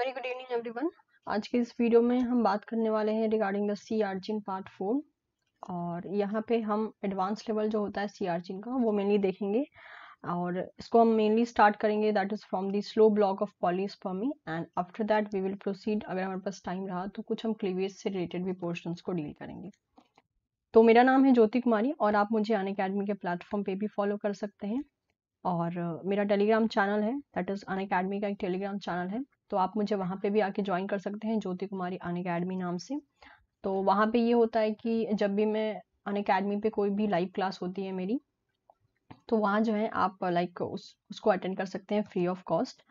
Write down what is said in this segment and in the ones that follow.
Very good evening everyone आज के इस वीडियो में हम बात करने वाले हैं regarding the sea urchin part four और यहाँ पे हम एडवांस लेवल जो होता है सी आर्जिन का वो मेनली देखेंगे और इसको हम मेनली स्टार्ट करेंगे that is from the slow block of polyspermy and after that we will proceed अगर हमारे पास टाइम रहा तो कुछ हम क्लीवेज से रिलेटेड भी पोर्शन को डील करेंगे तो मेरा नाम है ज्योति कुमारी और आप मुझे अन अकेडमी के प्लेटफॉर्म पे भी फॉलो कर सकते हैं और मेरा टेलीग्राम चैनल है दैट इज़ अन अकेडमी का एक टेलीग्राम चैनल है तो आप मुझे वहाँ पे भी आके ज्वाइन कर सकते हैं ज्योति कुमारी अन अकेडमी नाम से तो वहाँ पे ये होता है कि जब भी मैं अन अकेडमी पे कोई भी लाइव क्लास होती है मेरी तो वहाँ जो है आप लाइक उस उसको अटेंड कर सकते हैं फ्री ऑफ कॉस्ट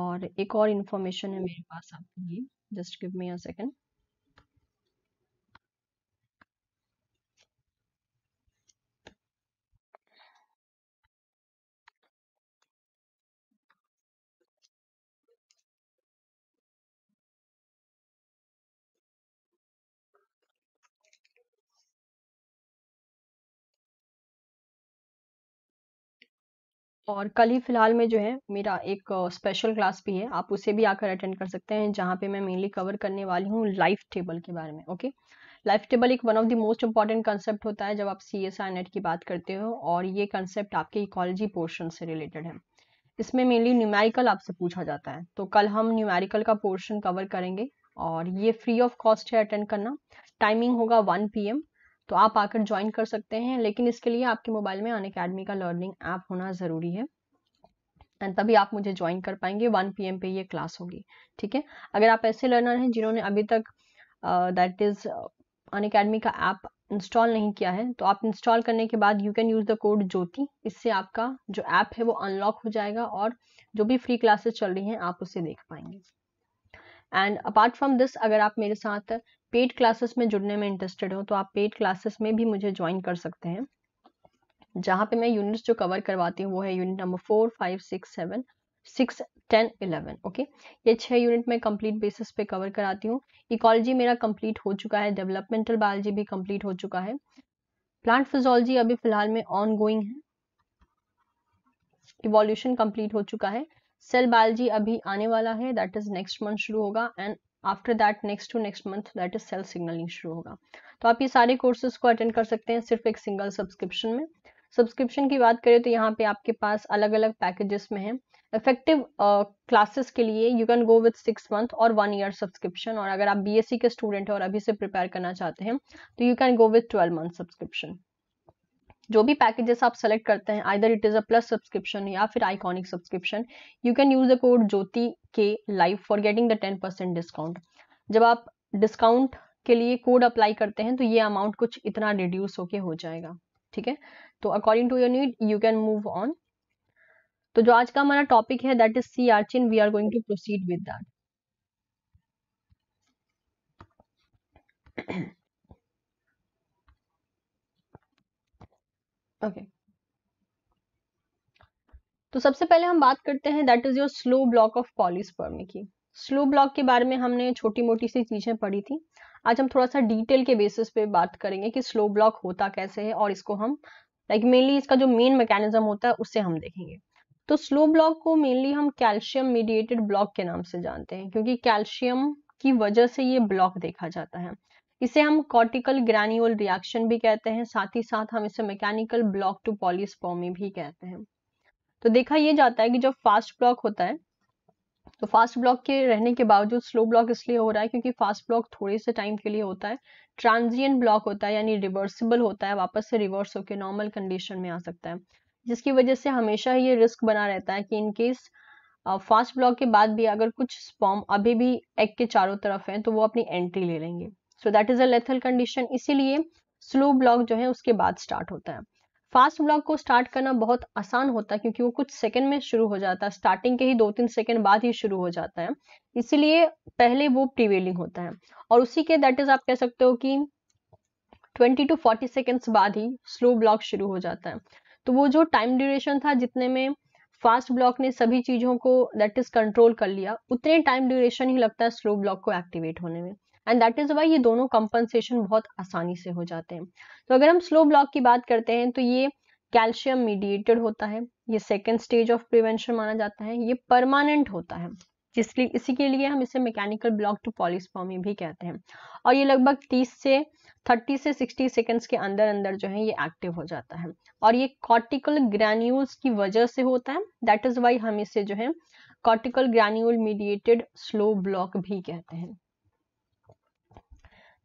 और एक और इन्फॉर्मेशन है मेरे पास आपके लिए just give me a second और कल ही फिलहाल में जो है मेरा एक स्पेशल क्लास भी है आप उसे भी आकर अटेंड कर सकते हैं जहाँ पे मैं मेनली कवर करने वाली हूँ लाइफ टेबल के बारे में ओके लाइफ टेबल एक one of the most important concept होता है जब आप सी एस आई नेट की बात करते हो और ये कंसेप्ट आपके इकोलॉजी पोर्शन से रिलेटेड है इसमें मेनली न्यूमेरिकल आपसे पूछा जाता है तो कल हम न्यूमेरिकल का पोर्शन कवर करेंगे और ये फ्री ऑफ कॉस्ट है अटेंड करना टाइमिंग होगा 1 पीएम तो आप आकर ज्वाइन कर सकते हैं लेकिन इसके लिए आपके मोबाइल में अन अकेडमी का लर्निंग ऐप होना ज़रूरी है एंड तभी आप मुझे ज्वाइन कर पाएंगे 1 पीएम पे ये क्लास होगी ठीक है अगर आप ऐसे लर्नर हैं जिन्होंने अभी तक दैट इज़ अन अकेडमी का ऐप इंस्टॉल नहीं किया है तो आप इंस्टॉल करने के बाद you can use the code Jyoti इससे आपका जो ऐप है वो अनलॉक हो जाएगा और जो भी फ्री क्लासेस चल रही हैं आप उसे देख पाएंगे एंड अपार्ट फ्रॉम दिस अगर आप मेरे साथ पेड क्लासेस में जुड़ने में इंटरेस्टेड हो तो आप पेड क्लासेस में भी मुझे ज्वाइन कर सकते हैं जहाँ पे मैं यूनिट्स जो कवर करवाती हूँ वो है unit number four five six seven six ten eleven okay ये छह यूनिट मैं कंप्लीट बेसिस पे कवर कराती हूँ इकोलॉजी मेरा कंप्लीट हो चुका है डेवलपमेंटल बायोलॉजी भी कंप्लीट हो चुका है प्लांट फिजोलॉजी अभी फिलहाल में ऑन गोइंग है इवोल्यूशन कंप्लीट हो चुका है सेल बायोलॉजी अभी आने वाला है दैट इज नेक्स्ट मंथ शुरू होगा and after that next to next month that is self signalling शुरू होगा तो आप ये सारे कोर्सेज को अटेंड कर सकते हैं सिर्फ एक सिंगल सब्सक्रिप्शन में सब्सक्रिप्शन की बात करें तो यहाँ पे आपके पास अलग अलग पैकेजेस में है इफेक्टिव क्लासेस uh, के लिए you can go with six month और वन ईयर सब्सक्रिप्शन और अगर आप बीएससी e के स्टूडेंट हैं और अभी से प्रिपेयर करना चाहते हैं तो you can go with twelve month subscription जो भी पैकेजेस आप सेलेक्ट करते हैं either it is a plus subscription या फिर iconic subscription you can use the code Jyoti के live for getting the ten percent discount जब आप डिस्काउंट के लिए कोड अप्लाई करते हैं तो ये अमाउंट कुछ इतना रिड्यूस होके हो जाएगा ठीक है तो according to your need you can move on तो जो आज का हमारा टॉपिक है that is sea urchin we are going to proceed with that okay तो सबसे पहले हम बात करते हैं that is your slow block of polyspermy की स्लो ब्लॉक के बारे में हमने छोटी मोटी सी चीजें पढ़ी थी आज हम थोड़ा सा डिटेल के बेसिस पे बात करेंगे कि स्लो ब्लॉक होता कैसे है और इसको हम लाइक like मेनली इसका जो मेन मैकेनिज्म होता है उससे हम देखेंगे तो स्लो ब्लॉक को मेनली हम कैल्शियम मीडिएटेड ब्लॉक के नाम से जानते हैं क्योंकि कैल्शियम की वजह से ये ब्लॉक देखा जाता है इसे हम कॉर्टिकल ग्रैन्यूअल रिएक्शन भी कहते हैं साथ ही साथ हम इसे मैकेनिकल ब्लॉक टू पॉलिस्पॉमी भी कहते हैं तो देखा यह जाता है कि जब फास्ट ब्लॉक होता है तो फास्ट ब्लॉक के रहने के बावजूद स्लो ब्लॉक इसलिए हो रहा है क्योंकि फास्ट ब्लॉक थोड़े से टाइम के लिए होता है ट्रांजिएंट ब्लॉक होता है यानी रिवर्सिबल होता है वापस से रिवर्स होकर नॉर्मल कंडीशन में आ सकता है जिसकी वजह से हमेशा ये रिस्क बना रहता है कि इनकेस फास्ट ब्लॉक के बाद भी अगर कुछ स्पॉम अभी भी एग के चारों तरफ है तो वो अपनी एंट्री ले लेंगे so that is a lethal condition इसीलिए स्लो ब्लॉक जो है उसके बाद स्टार्ट होता है फास्ट ब्लॉक को स्टार्ट करना बहुत आसान होता है क्योंकि वो कुछ सेकंड में शुरू हो जाता है स्टार्टिंग के ही दो तीन सेकंड बाद ही शुरू हो जाता है इसीलिए पहले वो प्रिवेलिंग होता है और उसी के दैट इज आप कह सकते हो कि 20 टू 40 सेकेंड्स बाद ही स्लो ब्लॉक शुरू हो जाता है तो वो जो टाइम ड्यूरेशन था जितने में फास्ट ब्लॉक ने सभी चीज़ों को दैट इज कंट्रोल कर लिया उतने टाइम ड्यूरेशन ही लगता है स्लो ब्लॉक को एक्टिवेट होने में एंड दैट इज वाई ये दोनों कंपनसेशन बहुत आसानी से हो जाते हैं तो अगर हम स्लो ब्लॉक की बात करते हैं तो ये कैल्शियम मीडिएटेड होता है ये सेकेंड स्टेज ऑफ प्रिवेंशन माना जाता है ये परमानेंट होता है जिसलिए इसी के लिए हम इसे मैकेनिकल ब्लॉक टू पॉलिस्पॉमी भी कहते हैं और ये लगभग 30 से 30 से 60 सेकेंड्स के अंदर अंदर जो है ये एक्टिव हो जाता है और ये कॉर्टिकल ग्रैन्यूल्स की वजह से होता है दैट इज वाई हम इसे जो है cortical granule mediated slow block भी कहते हैं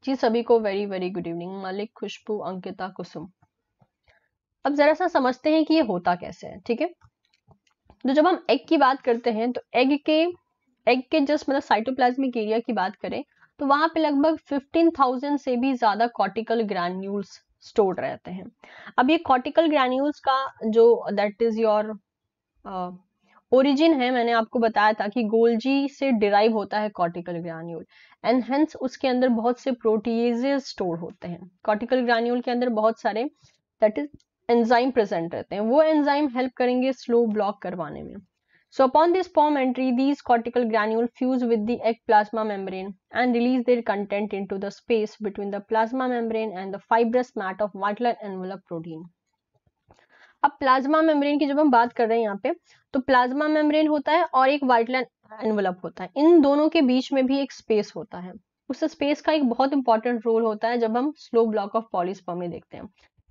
जी सभी को very very good evening Malik Khushboo Ankita Kusum अब जरा सा समझते हैं कि ये होता कैसे है ठीक है तो जब हम एग की बात करते हैं तो एग के एग के जस्ट मतलब साइटोप्लाज्मिक एरिया की बात करें तो वहां पे लगभग 15,000 से भी ज्यादा कॉर्टिकल ग्रैन्यूल्स स्टोर रहते हैं अब ये कॉर्टिकल ग्रैन्यूल्स का जो दैट इज योर ओरिजिन है मैंने आपको बताया था कि गोल्जी से डिराइव होता है कॉर्टिकल ग्रैन्यूल एंड हेंस उसके अंदर बहुत से प्रोटीज स्टोर होते हैं कॉर्टिकल ग्रैन्यूल के अंदर बहुत सारे दैट इज एंजाइम प्रेजेंट रहते हैं वो एंजाइम हेल्प करेंगे स्लो ब्लॉक करवाने में so upon this form entry these cortical granule fuse with the egg plasma membrane and release their content into the space between the plasma membrane and the fibrous mat of vitelline envelope protein अब plasma membrane की जब हम बात कर रहे हैं यहाँ पे तो प्लाज्मा मेम्ब्रेन होता है और एक लाइन एनवलप होता है इन दोनों के बीच में भी एक स्पेस होता है उस स्पेस का एक बहुत इंपॉर्टेंट रोल होता है जब हम स्लो ब्लॉक ऑफ पॉलिस्पर्मी देखते हैं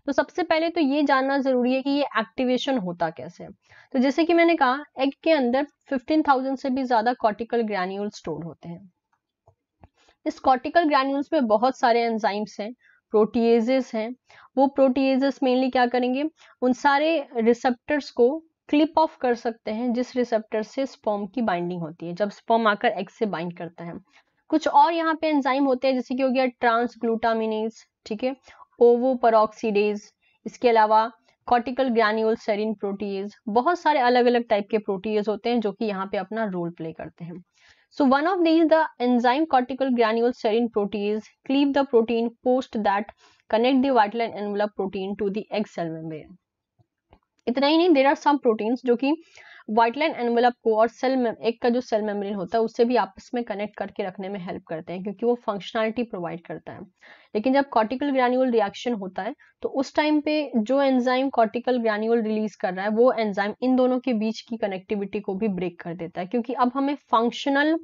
तो सबसे पहले तो ये जानना जरूरी है कि ये एक्टिवेशन होता कैसे है तो जैसे कि मैंने कहा एग के अंदर 15,000 से भी ज्यादा कॉर्टिकल ग्रैन्यूल स्टोर होते हैं इस कॉर्टिकल ग्रैन्यूल्स में बहुत सारे एंजाइम्स हैं प्रोटीजेस हैं वो प्रोटीजेस मेनली क्या करेंगे उन सारे रिसेप्टर्स को क्लिप ऑफ कर सकते हैं जिस रिसेप्टर से स्पॉम की बाइंडिंग होती है जब स्पॉम आकर एक्स से बाइंड करता है कुछ और यहाँ पे एंजाइम होते हैं जैसे कि हो गया ट्रांसग्लूटामिनेज ठीक है ओवो परोक्सीडेज इसके अलावा कॉर्टिकल ग्रैन्यूल सेरिन प्रोटीज बहुत सारे अलग अलग टाइप के प्रोटीज होते हैं जो कि यहाँ पे अपना रोल प्ले करते हैं So one of these, the enzyme cortical granule serine protease, cleave the protein post that connect the whiteline envelope protein to the egg cell membrane. इतना ही नहीं देर आर सम जो कि व्हाइट लाइन एनवेलप को और cell एक का जो सेल मेम्ब्रेन होता है उससे भी आपस में कनेक्ट करके रखने में हेल्प करते हैं क्योंकि वो फंक्शनैलिटी प्रोवाइड करता है लेकिन जब कॉर्टिकल ग्रैन्यूल रिएक्शन होता है तो उस टाइम पे जो एंजाइम कॉर्टिकल ग्रैन्यूल रिलीज कर रहा है वो एंजाइम इन दोनों के बीच की कनेक्टिविटी को भी ब्रेक कर देता है क्योंकि अब हमें फंक्शनल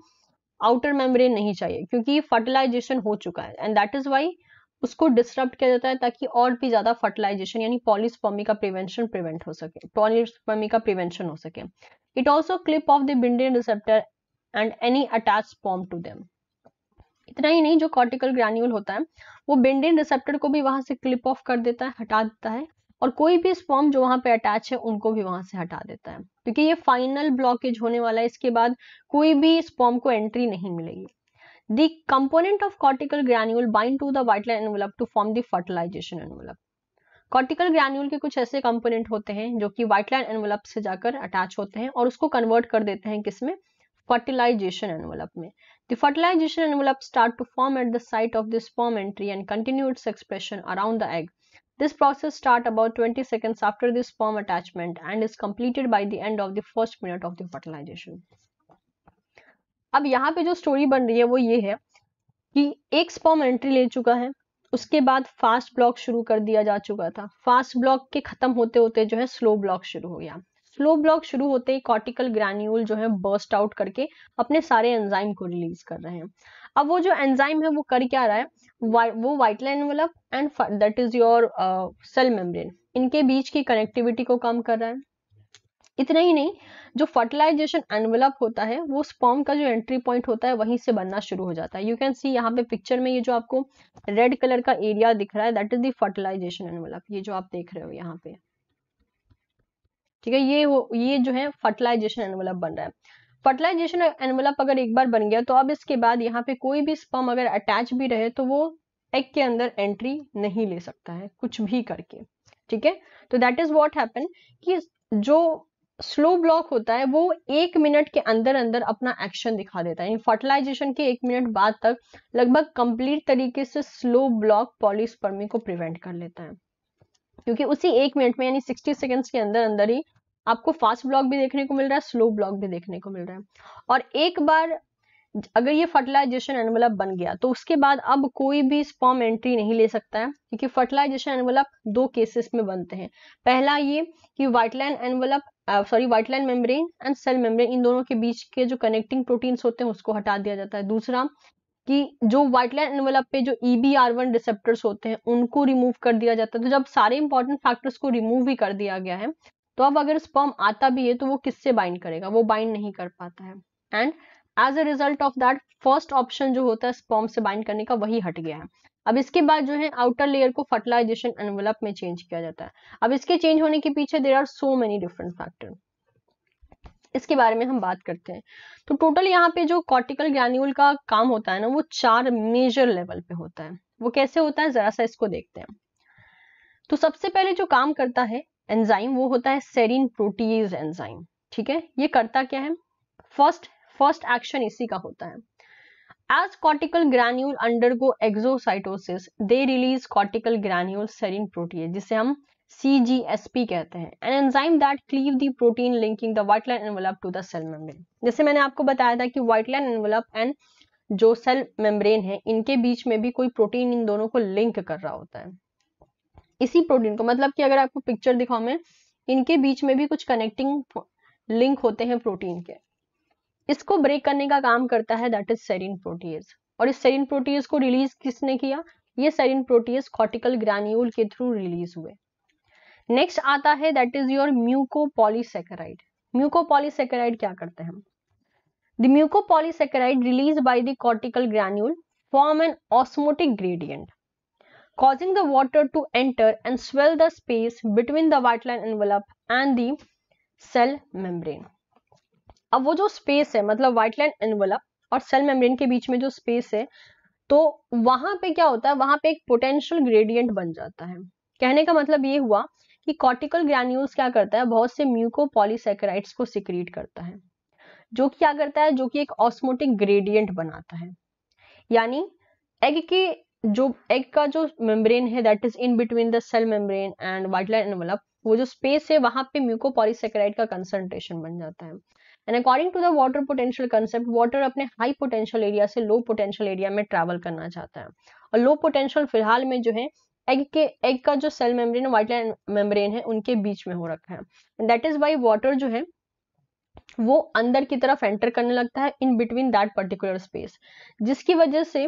आउटर मेम्ब्रेन नहीं चाहिए क्योंकि फर्टिलाइजेशन हो चुका है एंड दैट इज वाई उसको डिस्टर्ब किया जाता है ताकि और भी ज़्यादा फर्टिलाइजेशन यानी पॉलिस्पॉमी का प्रिवेंशन प्रिवेंट हो सके पॉलिस्पॉमी का प्रिवेंशन हो सके it also clip of the bindin receptor and any attach form to them इतना ही नहीं जो कॉर्टिकल ग्रैन्यूल होता है वो बिंडियन रिसेप्टर को भी वहां से क्लिप ऑफ कर देता है हटा देता है और कोई भी स्पॉम जो वहां पे अटैच है उनको भी वहां से हटा देता है क्योंकि ये फाइनल ब्लॉकेज होने वाला है इसके बाद कोई भी स्पॉम को एंट्री नहीं मिलेगी The component of cortical granule bind to the vital envelope to form the fertilization envelope. Cortical granule के कुछ ऐसे कंपोनेंट होते हैं जो कि वाइट लाइन एनवलप से जाकर अटैच होते हैं और उसको कन्वर्ट कर देते हैं किसमें fertilization envelope में. The fertilization envelope start to form at the site of the sperm entry and continue its expression around the egg. This process start about 20 seconds after the sperm attachment and is completed by the end of the first minute of the fertilization. अब यहाँ पे जो story बन रही है वो ये है कि एक स्पॉम एंट्री ले चुका है उसके बाद फास्ट ब्लॉक शुरू कर दिया जा चुका था फास्ट ब्लॉक के खत्म होते होते जो है स्लो ब्लॉक शुरू हो गया स्लो ब्लॉक शुरू होते ही कॉर्टिकल ग्रैन्यूल जो है बर्स्ट आउट करके अपने सारे एंजाइम को रिलीज कर रहे हैं अब वो जो एंजाइम है वो कर क्या रहा है वो white line envelope and that is your cell membrane इनके बीच की कनेक्टिविटी को कम कर रहा है इतना ही नहीं जो फर्टिलाइजेशन एनवलप होता है वो स्पॉम का जो एंट्री पॉइंट होता है वहीं से बनना शुरू हो जाता है यू कैन सी यहाँ पे पिक्चर में ये जो आपको रेड कलर का एरिया दिख रहा है that is the fertilization envelope ये जो आप देख रहे हो यहाँ पे ठीक है ये हो ये जो है फर्टिलाइजेशन एनवलप बन रहा है फर्टिलाइजेशन एनवलप अगर एक बार बन गया तो अब इसके बाद यहाँ पे कोई भी स्पर्म अगर अटैच भी रहे तो वो एग के अंदर एंट्री नहीं ले सकता है कुछ भी करके ठीक है तो दैट इज वॉट हैपन कि जो स्लो ब्लॉक होता है वो एक मिनट के अंदर अंदर अपना एक्शन दिखा देता है फर्टिलाइजेशन के एक मिनट बाद तक लगभग कंप्लीट तरीके से स्लो ब्लॉक पॉलिस्पर्मी को प्रिवेंट कर लेता है क्योंकि उसी एक मिनट में यानी 60 सेकेंड्स के अंदर अंदर ही आपको फास्ट ब्लॉक भी देखने को मिल रहा है स्लो ब्लॉक भी देखने को मिल रहा है और एक बार अगर ये फर्टिलाइजेशन एनवलप बन गया तो उसके बाद अब कोई भी स्पॉम एंट्री नहीं ले सकता है क्योंकि फर्टिलाइजेशन एनवलप दो केसेस में बनते हैं पहला ये कि vitelline envelope sorry white line membrane and cell membrane इन दोनों के बीच के जो कनेक्टिंग प्रोटीन्स होते हैं उसको हटा दिया जाता है दूसरा कि जो वाइट लाइन एनवेलप पे जो E B R one receptors होते हैं उनको रिमूव कर दिया जाता है तो जब सारे इंपॉर्टेंट फैक्टर्स को रिमूव भी कर दिया गया है तो अब अगर स्पर्म आता भी है तो वो किससे बाइंड करेगा वो बाइंड नहीं कर पाता है and as a result of that first option जो होता है स्पॉम से बाइंड करने का वही हट गया है अब इसके बाद जो है आउटर लेयर को फर्टिलाइजेशन एनवलप में चेंज किया जाता है अब इसके चेंज होने के पीछे there are so many different factor इसके बारे में हम बात करते हैं तो टोटल यहाँ पे जो कॉर्टिकल ग्रैन्यूल का काम होता है ना वो चार मेजर लेवल पे होता है वो कैसे होता है जरा सा इसको देखते हैं तो सबसे पहले जो काम करता है एंजाइम वो होता है सेरिन प्रोटीज एंजाइम ठीक है ये करता क्या है फर्स्ट फर्स्ट एक्शन इसी का होता है As cortical granule undergo exocytosis they release cortical granule serine protein जिसे हम CGSP कहते हैं an enzyme that cleave the protein linking the white line envelope to the cell membrane जैसे मैंने आपको बताया था कि व्हाइट लाइन एनवेलप एंड जो सेल मेम्ब्रेन है इनके बीच में भी कोई प्रोटीन इन दोनों को लिंक कर रहा होता है इसी प्रोटीन को मतलब कि अगर आपको पिक्चर दिखाऊं मैं इनके बीच में भी कुछ कनेक्टिंग लिंक होते हैं प्रोटीन के इसको ब्रेक करने का काम करता है दैट इज सेरिन प्रोटीज और इस सेरिन प्रोटीज को रिलीज किसने किया ये सेरिन प्रोटीज कॉर्टिकल ग्रैन्यूल के थ्रू रिलीज हुए नेक्स्ट आता है that is your mucopolysaccharide mucopolysaccharide क्या करते हैं the mucopolysaccharide release by the cortical granule form an osmotic gradient, causing the water to enter and swell the space between the white line envelope and the cell membrane. अब वो जो space है मतलब white line envelope और cell membrane के बीच में जो स्पेस है तो वहां पे क्या होता है वहां पे एक पोटेंशियल ग्रेडियंट बन जाता है कहने का मतलब ये हुआ कि कॉर्टिकल ग्रैन्यूल्स क्या करता है बहुत से म्यूको पॉलीसेक्राइड्स को सिक्रीट करता है जो क्या करता है जो कि एक ऑस्मोटिक ग्रेडियंट बनाता है यानी एग के जो एग का जो मेम्ब्रेन है that is in between the cell membrane and white line envelope वो जो स्पेस है वहां पे म्यूको पॉलीसेक्राइड का कंसंट्रेशन बन जाता है and according to the water potential concept water अपने हाई पोटेंशियल एरिया से लो पोटेंशियल एरिया में ट्रेवल करना चाहता है और लो पोटेंशियल फिलहाल में जो है एग के एग का जो cell membrane white line membrane है उनके बीच में हो रखा है दैट इज वाई वाटर जो है वो अंदर की तरफ एंटर करने लगता है in between that particular space जिसकी वजह से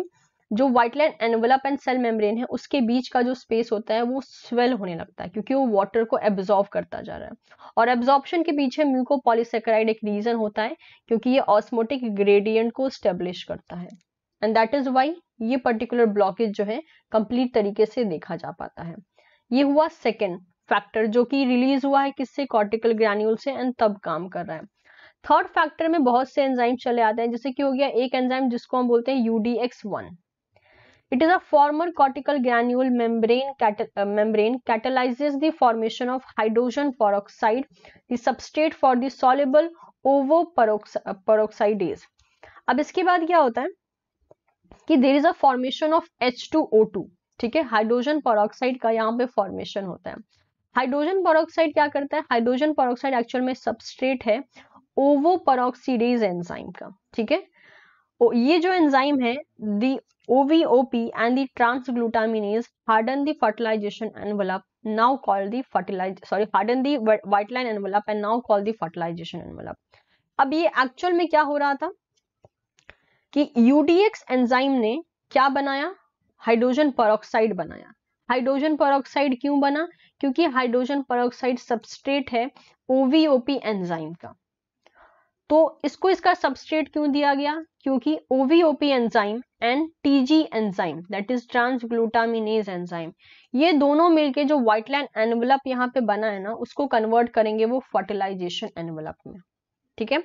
जो white land envelope and cell membrane है उसके बीच का जो स्पेस होता है वो स्वेल होने लगता है क्योंकि वो वाटर को एब्जॉर्व करता जा रहा है और एब्जॉर्प्शन के पीछे म्यूको पॉलीसेक्राइड एक रीजन होता है क्योंकि ये ऑस्मोटिक ग्रेडियंट को स्टेब्लिश करता है एंड दैट इज वाई ये पर्टिकुलर ब्लॉकेज जो है कंप्लीट तरीके से देखा जा पाता है ये हुआ सेकेंड फैक्टर जो कि रिलीज हुआ है किससे कॉर्टिकल ग्रैन्यूल से एंड तब काम कर रहा है थर्ड फैक्टर में बहुत से एंजाइम चले आते हैं जैसे कि हो गया एक एंजाइम जिसको हम बोलते हैं UDX one It is a former cortical granule membrane, uh, membrane catalyzes the formation of hydrogen peroxide, the substrate for the soluble uh, अब इसके बाद क्या होता है कि there is a formation of H two O two ठीक है hydrogen peroxide का यहाँ पे फॉर्मेशन होता है हाइड्रोजन परोक्साइड क्या करता है हाइड्रोजन परोक्साइड एक्चुअल में सबस्ट्रेट है ओवो परोक्सीडेज एंजाइम का ठीक है ये जो एंजाइम है दी OVOP and the transglutaminase harden the fertilization envelope now called the fertilize sorry harden the white line envelope and now called the fertilization envelope. अब ये एक्चुअल में क्या हो रहा था कि UDX एंजाइम ने क्या बनाया हाइड्रोजन परोक्साइड बनाया हाइड्रोजन परोक्साइड क्यों बना क्योंकि हाइड्रोजन परोक्साइड सबस्ट्रेट है OVOP एंजाइम का तो इसको इसका सबस्ट्रेट क्यों दिया गया क्योंकि OVOP enzyme and TG enzyme that is transglutaminase enzyme ये दोनों मिलके जो व्हाइट लाइन एनवलप यहाँ पे बना है ना उसको कन्वर्ट करेंगे वो फर्टिलाइजेशन एनवलप में ठीक है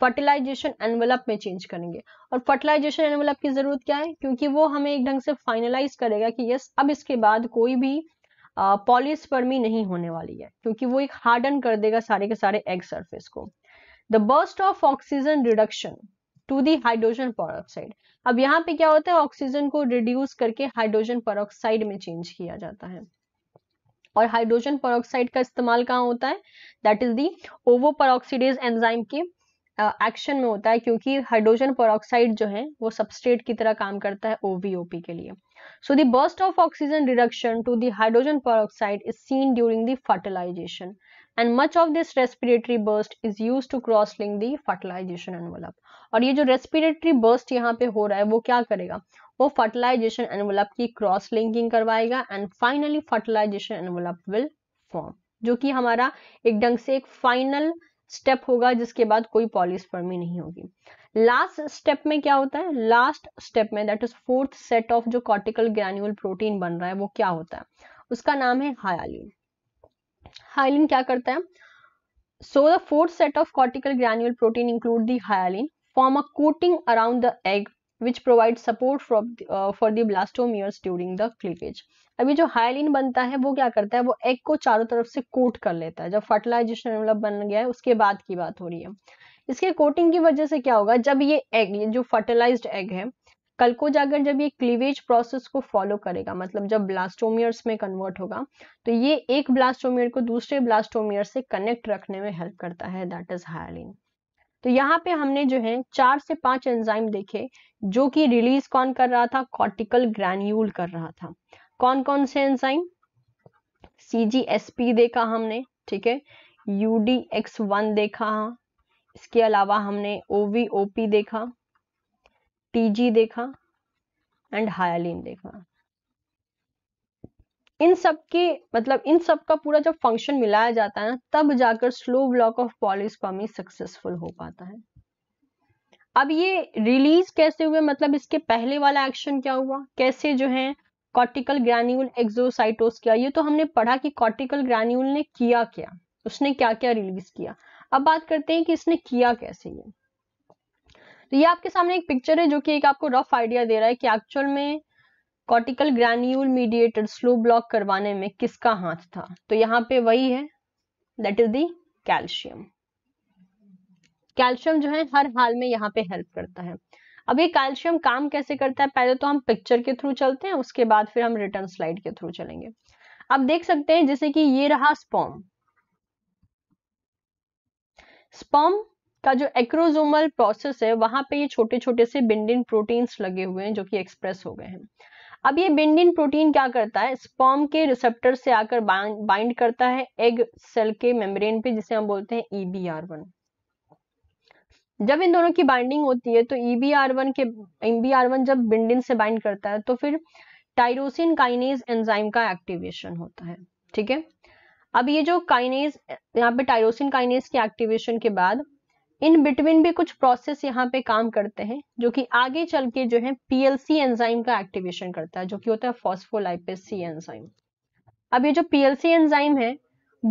फर्टिलाइजेशन एनवलप में चेंज करेंगे और फर्टिलाइजेशन एनवलप की जरूरत क्या है क्योंकि वो हमें एक ढंग से फाइनलाइज करेगा कि यस अब इसके बाद कोई भी पॉलिस्पर्मी नहीं होने वाली है क्योंकि वो एक हार्डन कर देगा सारे के सारे एग सर्फेस को the burst of oxygen reduction to the hydrogen peroxide अब यहाँ पे क्या होता है ऑक्सीजन को रिड्यूस करके हाइड्रोजन परोक्साइड में चेंज किया जाता है और हाइड्रोजन परोक्साइड का इस्तेमाल कहाँ होता है that is the ovo peroxidase enzyme के एक्शन में होता है क्योंकि हाइड्रोजन परोक्साइड जो है वो सबस्टेट की तरह काम करता है ओवीओपी के लिए so the burst of oxygen reduction to the hydrogen peroxide is seen during the fertilization and much of this respiratory burst is use to cross link the fertilisation envelope और ये जो रेस्पिरेटरी बर्स्ट यहाँ पे हो रहा है वो क्या करेगा वो फर्टिलाइजेशन एनवलप की क्रॉस लिंकिंग करवाएगा and finally fertilization envelope will form जो कि हमारा एक ढंग से एक फाइनल स्टेप होगा जिसके बाद कोई पॉलिस्पर्मी नहीं होगी लास्ट स्टेप में क्या होता है लास्ट स्टेप में that is fourth set of जो कॉर्टिकल ग्रेन्यूल प्रोटीन बन रहा है वो क्या होता है उसका नाम है हायालिन हायलिन क्या करता है so the fourth set of cortical granule protein include the hyalin form a coating around the egg which provide support for for the blastomeres during the cleavage अभी जो हायलिन बनता है वो क्या करता है वो एग को चारों तरफ से कोट कर लेता है जब फर्टिलाइजेशन मतलब बन गया है उसके बाद की बात हो रही है इसके कोटिंग की वजह से क्या होगा जब ये एग ये जो फर्टिलाइज्ड एग है कल को जाकर जब ये क्लीवेज प्रोसेस को फॉलो करेगा मतलब जब ब्लास्टोमियर्स में कन्वर्ट होगा तो ये एक ब्लास्टोमियर को दूसरे ब्लास्टोमियर से कनेक्ट रखने में हेल्प करता है दैट इज हायलिन तो यहाँ पे हमने जो है चार से पांच एंजाइम देखे जो कि रिलीज कौन कर रहा था कॉर्टिकल ग्रैन्यूल कर रहा था कौन कौन से एंजाइम सी देखा हमने ठीक है यू डी एक्स वन देखा इसके अलावा हमने ओवीओपी पी देखा टीजी देखा एंड हायालिन देखा इन सब के मतलब इन सब का पूरा जब फंक्शन मिलाया जाता है ना तब जाकर slow block of polyspermy successful हो पाता है अब ये रिलीज कैसे हुए मतलब इसके पहले वाला एक्शन क्या हुआ कैसे जो है कॉर्टिकल ग्रैन्यूल एक्सोसाइटोस किया ये तो हमने पढ़ा कि कॉर्टिकल ग्रैन्यूल ने किया क्या उसने क्या क्या रिलीज किया अब बात करते हैं कि इसने किया कैसे ये तो ये आपके सामने एक पिक्चर है जो कि एक आपको रफ आइडिया दे रहा है कि एक्चुअल में cortical granule mediator slow block करवाने में किसका हाथ था तो यहाँ पे वही है दैट इज कैल्शियम कैल्शियम जो है हर हाल में यहाँ पे हेल्प करता है अब ये कैल्शियम काम कैसे करता है पहले तो हम पिक्चर के थ्रू चलते हैं उसके बाद फिर हम रिटर्न स्लाइड के थ्रू चलेंगे आप देख सकते हैं जैसे कि ये रहा स्पॉम स्पॉम का जो एक्रोजोमल प्रोसेस है वहां पे ये छोटे छोटे से बिंडिन प्रोटीन्स लगे हुए हैं जो कि एक्सप्रेस हो गए हैं अब ये बिंडिन प्रोटीन क्या करता है स्पॉम के रिसेप्टर से आकर बाइंड करता है एग सेल के मेम्ब्रेन पे जिसे हम बोलते हैं ईबीआर e वन जब इन दोनों की बाइंडिंग होती है तो ईबीआर e वन के ईबीआर e वन जब बिंडिन से बाइंड करता है तो फिर टाइरोसिन काइनेज एंजाइम का एक्टिवेशन होता है ठीक है अब ये जो काइनेज यहाँ पे टाइरोसिन काइनेज के एक्टिवेशन के बाद इन बिटवीन भी कुछ प्रोसेस यहाँ पे काम करते हैं जो कि आगे चल के जो है पीएलसी एंजाइम का एक्टिवेशन करता है जो कि होता है फॉस्फोलाइपिस सी एंजाइम अब ये जो पीएलसी एंजाइम है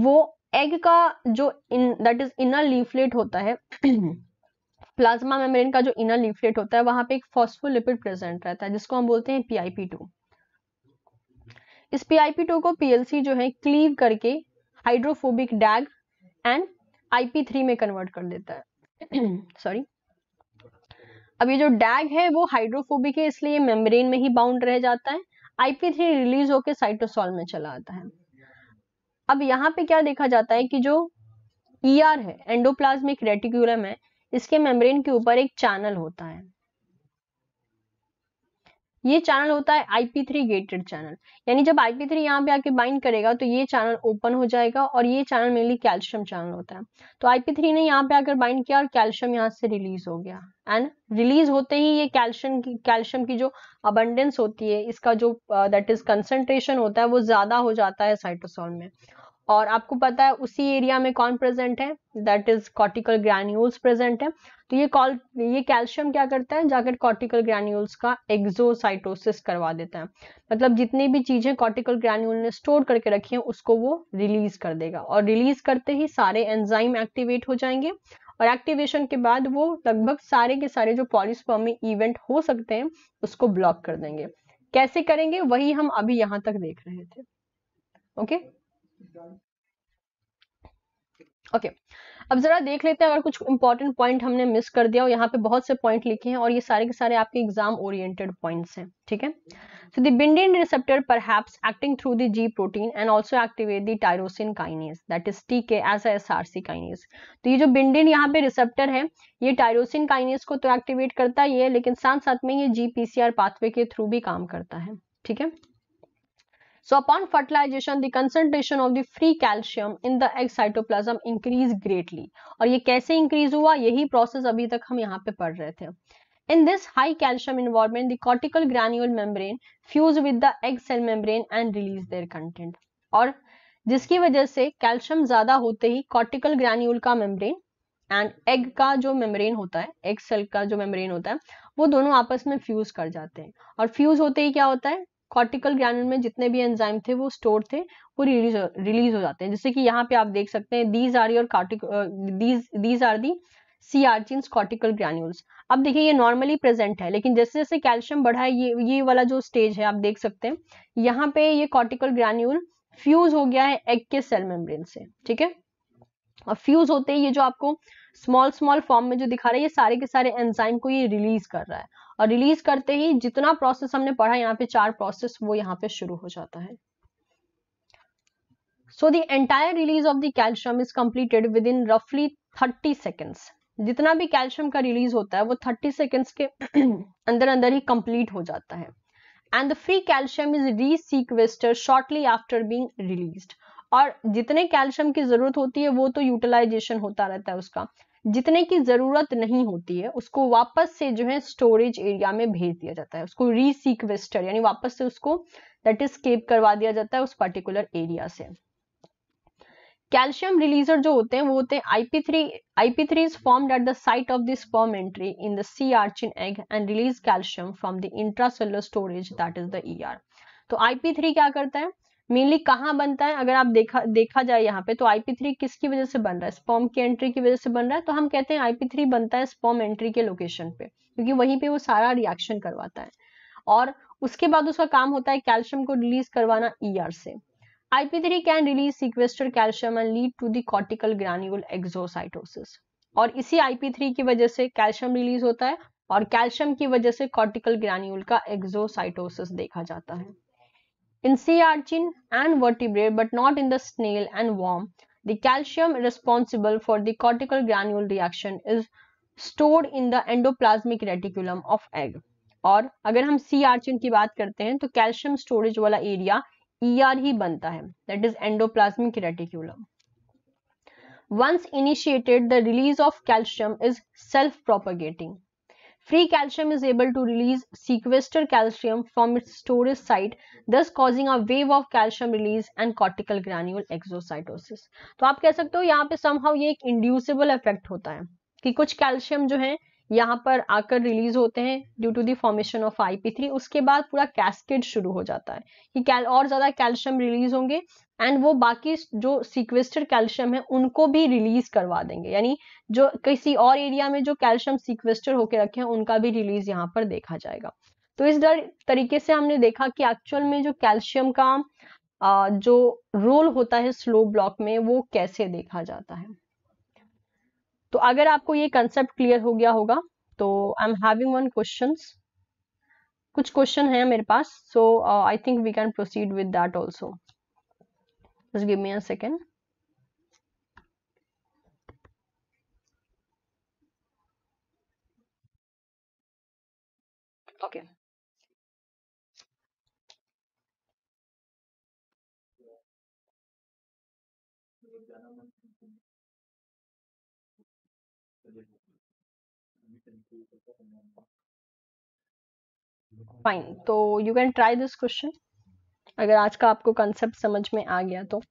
वो एग का जो in that is inner leaflet होता है प्लाज्मा मेम्ब्रेन का जो इनर लीफलेट होता है वहां पे एक फॉस्फोलिपिड प्रेजेंट रहता है जिसको हम बोलते हैं पीआईपी टू इस पीआईपी टू को पीएलसी जो है क्लीव करके hydrophobic DAG and IP three में कन्वर्ट कर देता है सॉरी अब ये जो डैग है वो हाइड्रोफोबिक है इसलिए मेम्ब्रेन में ही बाउंड रह जाता है आईपी थ्री रिलीज होकर साइटोसॉल में चला आता है अब यहाँ पे क्या देखा जाता है कि जो ई e ER है एंडोप्लाज्मिक रेटिकुलम है इसके मेम्ब्रेन के ऊपर एक चैनल होता है ये चैनल होता है IP3 थ्री गेटेड चैनल यानी जब IP3 थ्री यहाँ पे आके बाइंड करेगा तो ये चैनल ओपन हो जाएगा और ये चैनल मेनली कैल्शियम चैनल होता है तो IP3 ने यहाँ पे आकर बाइंड किया और कैल्शियम यहाँ से रिलीज हो गया एंड रिलीज होते ही ये कैल्शियम की कैल्शियम की जो अबंडेंस होती है इसका जो दैट इज कंसेंट्रेशन होता है वो ज्यादा हो जाता है साइटोसॉल में और आपको पता है उसी एरिया में कौन प्रेजेंट है that is cortical granules present है तो ये कॉल ये कैल्शियम क्या करता है जाकर कॉर्टिकल ग्रैन्यूल्स का एक्सोसाइटोसिस करवा देता है मतलब जितनी भी चीजें कॉर्टिकल ग्रैन्यूल ने स्टोर करके रखी है उसको वो रिलीज कर देगा और रिलीज करते ही सारे एंजाइम एक्टिवेट हो जाएंगे और एक्टिवेशन के बाद वो लगभग सारे के सारे जो पॉलिस्पर्मी इवेंट हो सकते हैं उसको ब्लॉक कर देंगे कैसे करेंगे वही हम अभी यहां तक देख रहे थे ओके okay? Okay okay. अब जरा देख लेते हैं अगर कुछ इंपॉर्टेंट पॉइंट हमने मिस कर दिया और यहाँ पे बहुत से पॉइंट लिखे हैं और ये सारे के सारे आपके एग्जाम ओरिएंटेड पॉइंट्स हैं ठीक है सो दिंडियन रिसेप्टर पर acting through the G protein and also activate the tyrosine kinase that is T K as S R C kinase तो ये जो बिंडिन यहाँ पे रिसेप्टर है ये टायरोसिन काइनेज को तो एक्टिवेट करता ही है लेकिन साथ साथ में ये G P C R pathway के थ्रू भी काम करता है ठीक है So upon fertilization, the concentration of the free calcium in the egg cytoplasm increase greatly. और ये कैसे increase हुआ यही process अभी तक हम यहाँ पे पढ़ रहे थे In this high calcium environment, the cortical granule membrane fuse with the egg cell membrane and release their content. और जिसकी वजह से कैल्शियम ज्यादा होते ही कॉर्टिकल ग्रैन्यूल का मेम्ब्रेन एंड एग का जो मेम्ब्रेन होता है एग सेल का जो मेम्ब्रेन होता है वो दोनों आपस में फ्यूज कर जाते हैं और फ्यूज होते ही क्या होता है कॉर्टिकल ग्रैनुल में जितने भी एंजाइम थे वो स्टोर थे वो रिलीज रिलीज हो जाते हैं जैसे कि यहाँ पे आप देख सकते हैं these are your these these are the sea urchin cortical granules अब देखिए ये नॉर्मली प्रेजेंट है लेकिन जैसे जैसे कैल्शियम बढ़ा है ये ये वाला जो स्टेज है आप देख सकते हैं यहाँ पे ये कॉर्टिकल ग्रैन्यूल फ्यूज हो गया है एग के सेल मेम्ब्रेन से ठीक है फ्यूज होते ही ये जो आपको स्मॉल स्मॉल फॉर्म में जो दिखा रहा है ये सारे के सारे एंजाइम को ये रिलीज कर रहा है और रिलीज करते ही जितना प्रोसेस हमने पढ़ा यहाँ पे चार प्रोसेस वो यहाँ पे शुरू हो जाता है so the entire release of the calcium is completed within रफली थर्टी सेकेंड्स जितना भी कैल्शियम का रिलीज होता है वो थर्टी सेकेंड्स के अंदर अंदर ही कंप्लीट हो जाता है and the free calcium is resequestered shortly after being released और जितने कैल्शियम की जरूरत होती है वो तो यूटिलाइजेशन होता रहता है उसका जितने की जरूरत नहीं होती है उसको वापस से जो है स्टोरेज एरिया में भेज दिया जाता है उसको रीसिक्वेस्टर यानी वापस से उसको दैट इज स्केप करवा दिया जाता है उस पर्टिकुलर एरिया से कैल्शियम रिलीजर जो होते हैं वो होते हैं IP three IP three is form at the site of the sperm entry in the sea urchin egg and release calcium from the intracellular storage that is the ER तो IP three क्या करता है mainly कहाँ बनता है अगर आप देखा देखा जाए यहाँ पे तो आईपी थ्री किसकी वजह से बन रहा है स्पॉम की एंट्री की वजह से बन रहा है तो हम कहते हैं आईपी थ्री बनता है स्पॉम एंट्री के लोकेशन पे क्योंकि वहीं पे वो सारा रिएक्शन करवाता है और उसके बाद उसका काम होता है कैल्शियम को रिलीज करवाना ई e ER से three can release sequester calcium and lead to the cortical granule exocytosis और इसी आईपी थ्री की वजह से कैल्शियम रिलीज होता है और कैल्शियम की वजह से कॉर्टिकल ग्रान्यूल का एक्सोसाइटोसिस देखा जाता है in sea urchin and vertebrate, but not in the snail and worm. The calcium responsible for the cortical granule reaction is stored in the endoplasmic reticulum of egg. Or, अगर हम sea urchin की बात करते हैं तो calcium storage वाला area ER ही बनता है that is endoplasmic reticulum. once initiated the release of calcium is self propagating Free calcium is able to release sequestered calcium from its storage site, thus causing a wave of calcium release and cortical granule exocytosis. तो आप कह सकते हो यहाँ पे somehow ये एक inducible effect होता है कि कुछ calcium जो है यहाँ पर आकर रिलीज होते हैं due to the formation of IP उसके बाद पूरा कैस्केड शुरू हो जाता है कि कैल और ज्यादा कैल्शियम रिलीज होंगे एंड वो बाकी जो सिक्वेस्टेड कैल्शियम है उनको भी रिलीज करवा देंगे यानी जो किसी और एरिया में जो कैल्शियम सिक्वेस्टेड होके रखे हैं उनका भी रिलीज यहाँ पर देखा जाएगा तो इस डर तरीके से हमने देखा कि एक्चुअल में जो कैल्शियम का जो रोल होता है स्लो ब्लॉक में वो कैसे देखा जाता है तो अगर आपको ये कंसेप्ट क्लियर हो गया होगा तो I am having one question कुछ क्वेश्चन है मेरे पास so I think we can proceed with that also give me a second Okay. Fine तो you can try this question अगर आज का आपको कंसेप्ट समझ में आ गया तो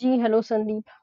जी हेलो संदीप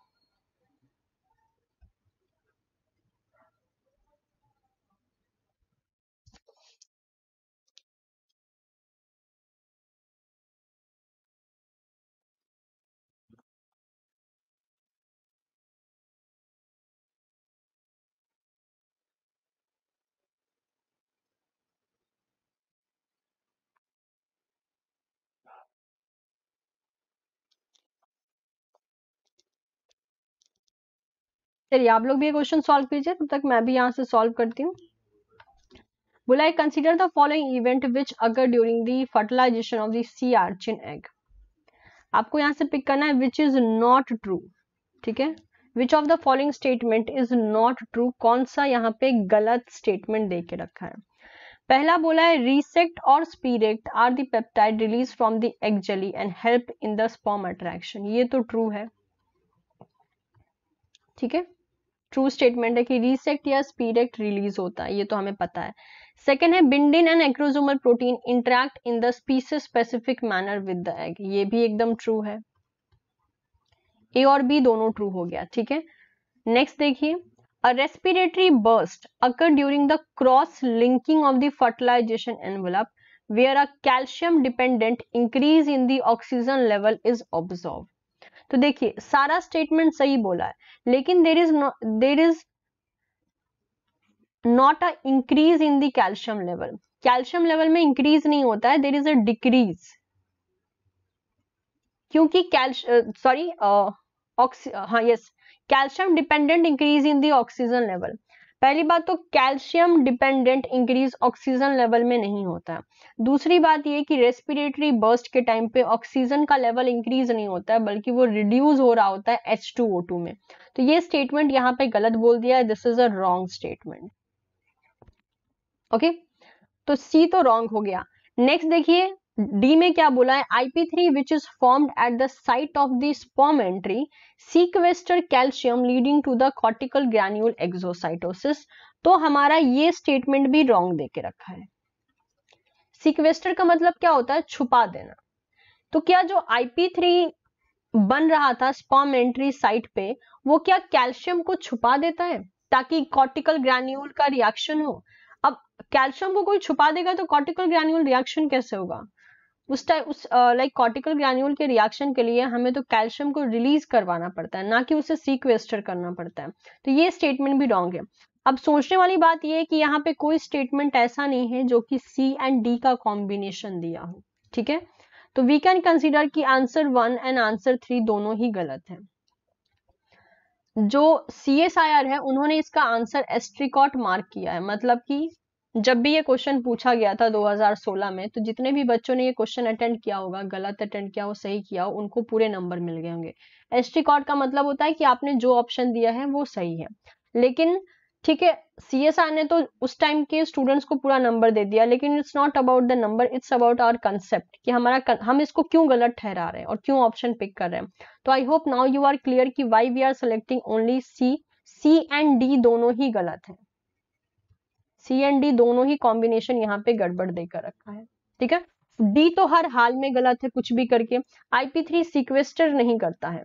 चलिए आप लोग भी ये क्वेश्चन सॉल्व कीजिए तब तक मैं भी यहाँ से सॉल्व करती हूँ बोला है consider the following event which अगर during the fertilization of the sea urchin egg आपको यहाँ से पिक करना है विच इज नॉट ट्रू ठीक है which of the following statement is not true कौन सा यहाँ पे गलत स्टेटमेंट दे के रखा है पहला बोला है रिसेक्ट और speract are the peptide release from the egg jelly and help in the sperm attraction ये तो ट्रू है ठीक है ट्रू स्टेटमेंट है कि रीसेक्ट या स्पीड एक्ट रिलीज होता है ये तो हमें पता है सेकेंड है bindin and acrosomal protein interact in the species specific manner with the egg ये भी एकदम ट्रू है ए और बी दोनों ट्रू हो गया ठीक है नेक्स्ट देखिए a respiratory burst occur during the cross linking of the fertilization envelope where a calcium dependent increase in the oxygen level is observe तो देखिए सारा स्टेटमेंट सही बोला है लेकिन there is not there is not a increase in the calcium level calcium level में increase नहीं होता है देर इज अ डिक्रीज क्योंकि कैल्शियम सॉरी ऑक्सी हाँ yes calcium dependent increase in the oxygen level पहली बात तो calcium dependent increase oxygen level में नहीं होता दूसरी बात यह कि रेस्पिरेटरी बर्स्ट के टाइम पे ऑक्सीजन का लेवल इंक्रीज नहीं होता है बल्कि वो रिड्यूज हो रहा होता है एच में तो ये स्टेटमेंट यहाँ पे गलत बोल दिया है this is a wrong statement okay तो सी तो रॉन्ग हो गया नेक्स्ट देखिए डी में क्या बोला है IP three which is formed at the site of the sperm entry sequester calcium leading to the cortical granule exocytosis तो हमारा ये स्टेटमेंट भी रॉन्ग देके रखा है सीक्वेस्टर का मतलब क्या होता है छुपा देना तो क्या जो आईपी थ्री बन रहा था स्पॉम एंट्री साइट पे वो क्या कैल्शियम को छुपा देता है ताकि कॉर्टिकल ग्रैन्यूल का रिएक्शन हो अब कैल्शियम को कोई छुपा देगा तो कॉर्टिकल ग्रैन्यूल रिएक्शन कैसे होगा उस टाइप उस लाइक कॉर्टिकल ग्रैन्यूल के रिएक्शन के लिए हमें तो कैल्शियम को रिलीज करवाना पड़ता है ना कि उसे सीक्वेस्टर करना पड़ता है तो ये स्टेटमेंट भी रॉन्ग है अब सोचने वाली बात यह है कि यहाँ पे कोई स्टेटमेंट ऐसा नहीं है जो कि सी एंड डी का कॉम्बिनेशन दिया हो ठीक है तो वी कैन कंसिडर कि answer one and answer three दोनों ही गलत है जो सी है उन्होंने इसका आंसर एस्ट्रिकॉट मार्क किया है मतलब कि जब भी ये क्वेश्चन पूछा गया था 2016 में तो जितने भी बच्चों ने ये क्वेश्चन अटेंड किया होगा गलत अटेंड किया हो सही किया हो उनको पूरे नंबर मिल गए होंगे एस टी कॉड का मतलब होता है कि आपने जो ऑप्शन दिया है वो सही है लेकिन ठीक है सीएसआर ने तो उस टाइम के स्टूडेंट्स को पूरा नंबर दे दिया लेकिन it's not about the number it's about our concept कि हमारा हम इसको क्यों गलत ठहरा रहे हैं और क्यों ऑप्शन पिक कर रहे हैं तो I hope now you are clear कि why we are selecting only C C and D दोनों ही गलत है सी एंड डी दोनों ही कॉम्बिनेशन यहाँ पे गड़बड़ देकर रखा है ठीक है डी तो हर हाल में गलत है कुछ भी करके आईपी थ्री सिक्वेस्टर नहीं करता है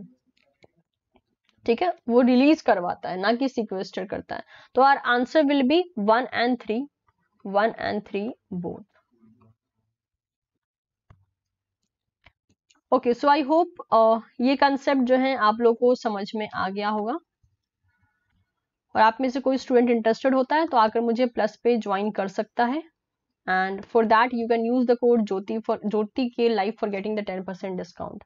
ठीक है वो रिलीज करवाता है ना कि सिक्वेस्टर करता है तो our answer will be one and three one and three both okay so I hope ये कंसेप्ट जो है आप लोग को समझ में आ गया होगा और आप में से कोई स्टूडेंट इंटरेस्टेड होता है तो आकर मुझे प्लस पे ज्वाइन कर सकता है and for that you can use the code Jyoti for Jyoti के life for getting the ten percent discount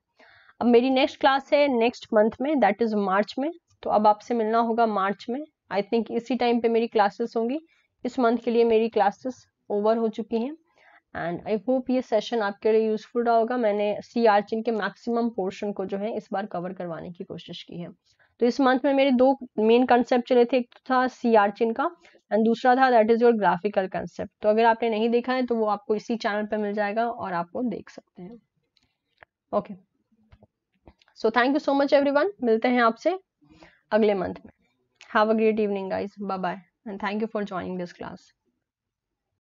अब मेरी नेक्स्ट क्लास है नेक्स्ट मंथ में दैट इज मार्च में तो अब आपसे मिलना होगा मार्च में आई थिंक इसी टाइम पे मेरी क्लासेस होंगी इस मंथ के लिए मेरी क्लासेस ओवर हो चुकी हैं एंड आई होप ये सेशन आपके लिए यूजफुल रहा होगा मैंने सी आर्चिन के मैक्सिमम पोर्शन को जो है इस बार कवर करवाने की कोशिश की है तो इस मंथ में मेरे दो मेन कंसेप्ट चले थे एक तो था सी चिन का एंड दूसरा था that is your graphical concept तो अगर आपने नहीं देखा है तो वो आपको इसी चैनल पर मिल जाएगा और आप वो देख सकते हैं okay so thank you so much one मिलते हैं आपसे अगले मंथ में have a great evening guys bye bye and thank you for joining this class